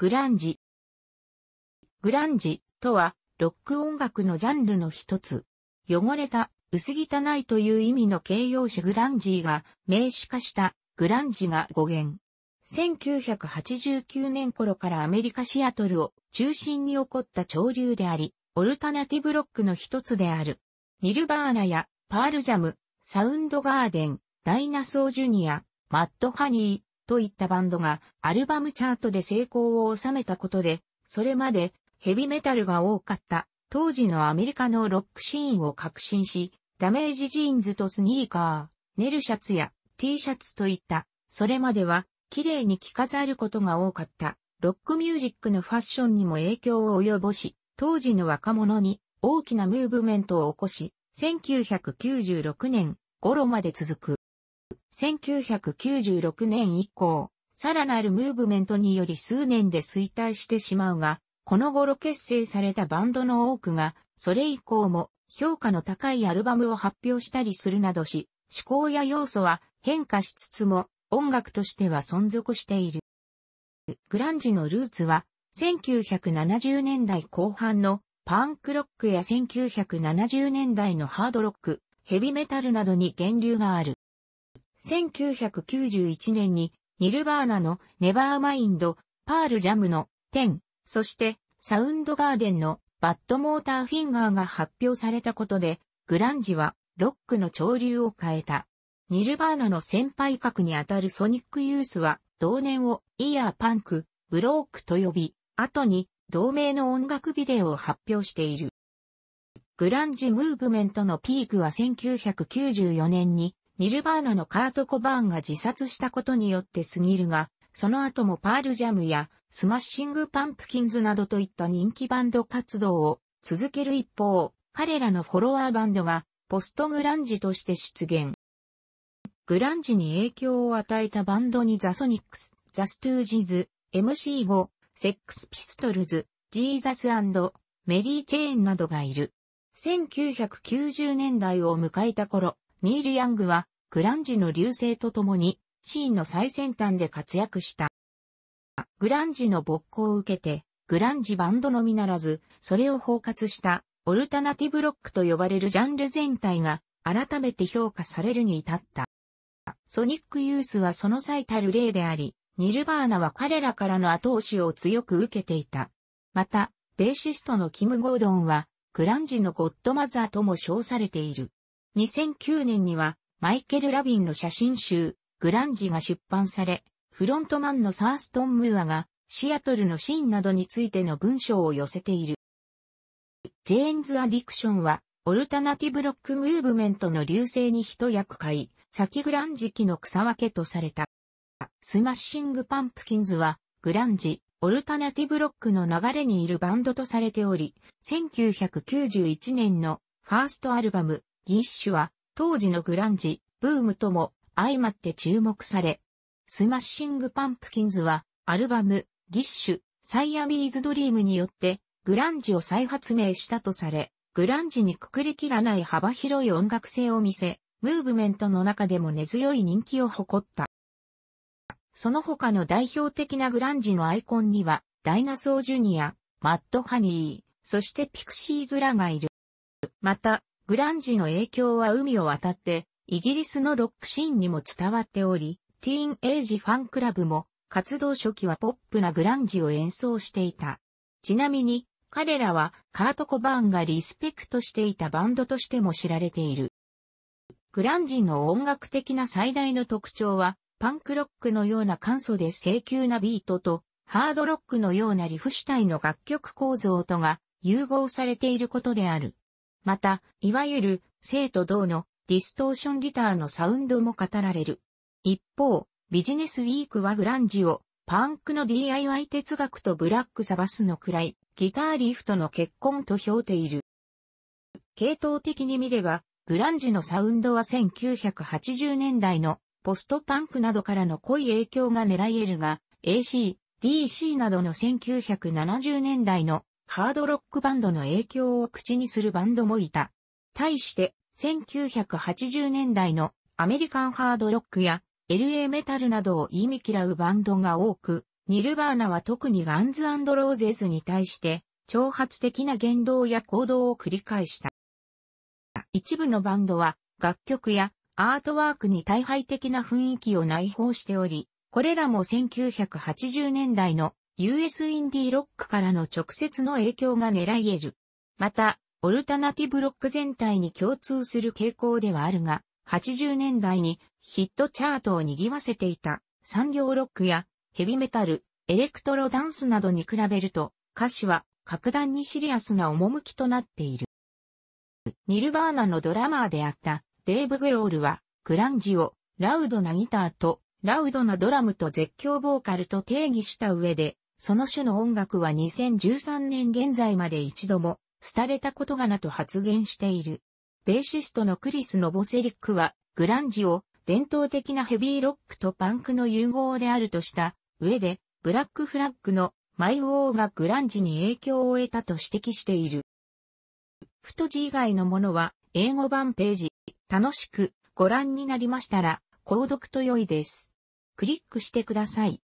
グランジ。グランジとは、ロック音楽のジャンルの一つ。汚れた、薄汚いという意味の形容詞グランジーが名詞化したグランジが語源。1989年頃からアメリカシアトルを中心に起こった潮流であり、オルタナティブロックの一つである。ニルバーナやパールジャム、サウンドガーデン、ダイナソージュニア、マッドハニー、といったバンドがアルバムチャートで成功を収めたことで、それまでヘビメタルが多かった当時のアメリカのロックシーンを革新し、ダメージジーンズとスニーカー、ネルシャツや T シャツといった、それまでは綺麗に着飾ることが多かったロックミュージックのファッションにも影響を及ぼし、当時の若者に大きなムーブメントを起こし、1996年頃まで続く。1996年以降、さらなるムーブメントにより数年で衰退してしまうが、この頃結成されたバンドの多くが、それ以降も評価の高いアルバムを発表したりするなどし、趣向や要素は変化しつつも音楽としては存続している。グランジのルーツは1970年代後半のパンクロックや1970年代のハードロック、ヘビメタルなどに源流がある。1991年にニルバーナのネバーマインド、パールジャムの10、そしてサウンドガーデンのバッドモーターフィンガーが発表されたことで、グランジはロックの潮流を変えた。ニルバーナの先輩格にあたるソニックユースは同年をイヤーパンク、ブロークと呼び、後に同名の音楽ビデオを発表している。グランジムーブメントのピークは1994年にニルバーナのカート・コバーンが自殺したことによって過ぎるが、その後もパールジャムやスマッシング・パンプキンズなどといった人気バンド活動を続ける一方、彼らのフォロワーバンドがポストグランジとして出現。グランジに影響を与えたバンドにザ・ソニックス、ザ・ストゥージズ、MC5、セックス・ピストルズ、ジーザスメリー・チェーンなどがいる。1990年代を迎えた頃、ニール・ヤングは、グランジの流星とともに、シーンの最先端で活躍した。グランジの勃興を受けて、グランジバンドのみならず、それを包括したオルタナティブロックと呼ばれるジャンル全体が改めて評価されるに至った。ソニックユースはその最たる例であり、ニルバーナは彼らからの後押しを強く受けていた。また、ベーシストのキム・ゴードンは、グランジのゴッドマザーとも称されている。2009年には、マイケル・ラビンの写真集、グランジが出版され、フロントマンのサーストン・ムーアが、シアトルのシーンなどについての文章を寄せている。ジェーンズ・アディクションは、オルタナティブロックムーブメントの流星に一役買い、先グランジ期の草分けとされた。スマッシング・パンプキンズは、グランジ、オルタナティブロックの流れにいるバンドとされており、1991年のファーストアルバム、ギッシュは当時のグランジ、ブームとも相まって注目され、スマッシングパンプキンズはアルバム、ギッシュ、サイアビーズドリームによってグランジを再発明したとされ、グランジにくくりきらない幅広い音楽性を見せ、ムーブメントの中でも根強い人気を誇った。その他の代表的なグランジのアイコンには、ダイナソージュニア、マッドハニー、そしてピクシーズらがいる。また、グランジの影響は海を渡って、イギリスのロックシーンにも伝わっており、ティーンエイジファンクラブも、活動初期はポップなグランジを演奏していた。ちなみに、彼らはカート・コバーンがリスペクトしていたバンドとしても知られている。グランジの音楽的な最大の特徴は、パンクロックのような簡素で清急なビートと、ハードロックのようなリフ主体の楽曲構造とが融合されていることである。また、いわゆる、生と同のディストーションギターのサウンドも語られる。一方、ビジネスウィークはグランジを、パンクの DIY 哲学とブラックサバスの位。い、ギターリフトの結婚と評ている。系統的に見れば、グランジのサウンドは1980年代のポストパンクなどからの濃い影響が狙えるが、AC、DC などの1970年代のハードロックバンドの影響を口にするバンドもいた。対して、1980年代のアメリカンハードロックや LA メタルなどを意味嫌うバンドが多く、ニルバーナは特にガンズローゼズに対して挑発的な言動や行動を繰り返した。一部のバンドは楽曲やアートワークに大敗的な雰囲気を内包しており、これらも1980年代の US インディーロックからの直接の影響が狙い得る。また、オルタナティブロック全体に共通する傾向ではあるが、80年代にヒットチャートを賑わせていた産業ロックやヘビメタル、エレクトロダンスなどに比べると歌詞は格段にシリアスな趣となっている。ニルバーナのドラマーであったデーブ・グロールはグランジをラウドなギターとラウドなドラムと絶叫ボーカルと定義した上でその種の音楽は2013年現在まで一度も、廃れたことがなと発言している。ベーシストのクリス・ノボセリックは、グランジを伝統的なヘビーロックとパンクの融合であるとした上で、ブラックフラッグのマイウォーがグランジに影響を得たと指摘している。太字以外のものは、英語版ページ、楽しくご覧になりましたら、購読と良いです。クリックしてください。